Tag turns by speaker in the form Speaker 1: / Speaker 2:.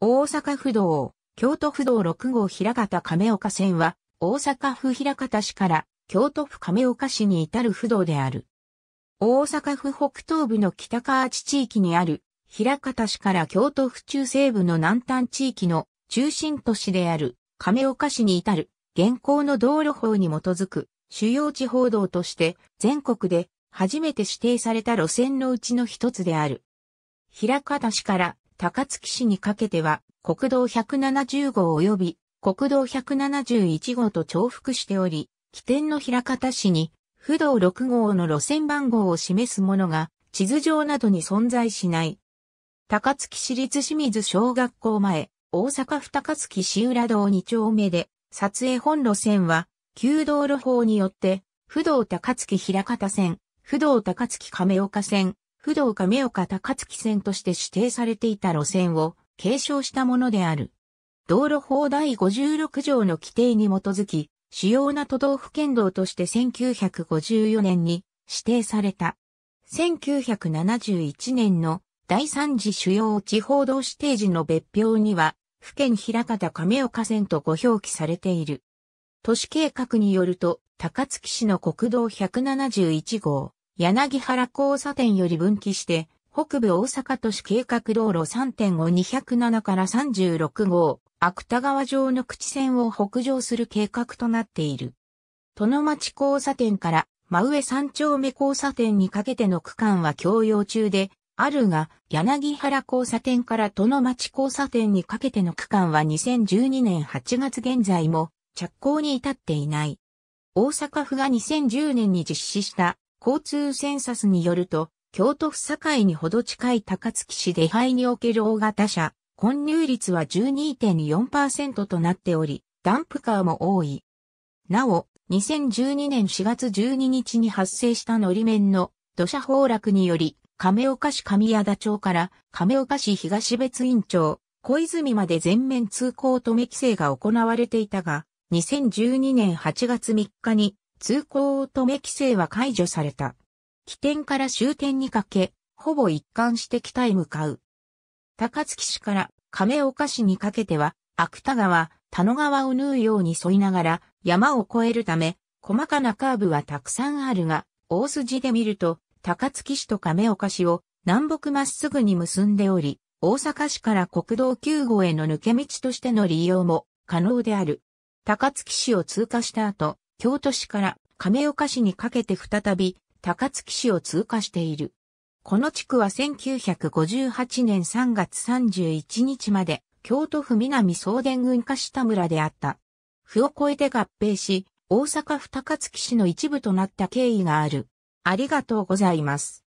Speaker 1: 大阪府道、京都府道6号平方亀岡線は、大阪府平方市から京都府亀岡市に至る府道である。大阪府北東部の北川地地域にある、平方市から京都府中西部の南端地域の中心都市である亀岡市に至る現行の道路法に基づく主要地方道として全国で初めて指定された路線のうちの一つである。平方市から高槻市にかけては、国道170号及び国道171号と重複しており、起点の平方市に、不動6号の路線番号を示すものが、地図上などに存在しない。高槻市立清水小学校前、大阪府高槻市浦道2丁目で、撮影本路線は、旧道路法によって、不動高槻平方線、不動高槻亀岡線、不動亀岡高槻線として指定されていた路線を継承したものである。道路法第56条の規定に基づき、主要な都道府県道として1954年に指定された。1971年の第3次主要地方道指定時の別表には、府県平方亀岡線とご表記されている。都市計画によると、高槻市の国道171号、柳原交差点より分岐して、北部大阪都市計画道路3.5207から36号、芥川城の口線を北上する計画となっている。殿町交差点から真上三丁目交差点にかけての区間は共用中で、あるが、柳原交差点から殿町交差点にかけての区間は2012年8月現在も着工に至っていない。大阪府が2010年に実施した交通センサスによると、京都府境にほど近い高槻市出灰における大型車、混入率は12.4%となっており、ダンプカーも多い。なお、2012年4月12日に発生した乗り面の土砂崩落により、亀岡市上矢田町から亀岡市東別院町、小泉まで全面通行止め規制が行われていたが、2012年8月3日に通行止め規制は解除された。起点から終点にかけ、ほぼ一貫して北へ向かう。高槻市から亀岡市にかけては、芥川、田野川を縫うように沿いながら山を越えるため、細かなカーブはたくさんあるが、大筋で見ると、高槻市と亀岡市を南北まっすぐに結んでおり、大阪市から国道9号への抜け道としての利用も可能である。高槻市を通過した後、京都市から亀岡市にかけて再び高槻市を通過している。この地区は1958年3月31日まで京都府南総田郡下下村であった。府を越えて合併し、大阪府高槻市の一部となった経緯がある。ありがとうございます。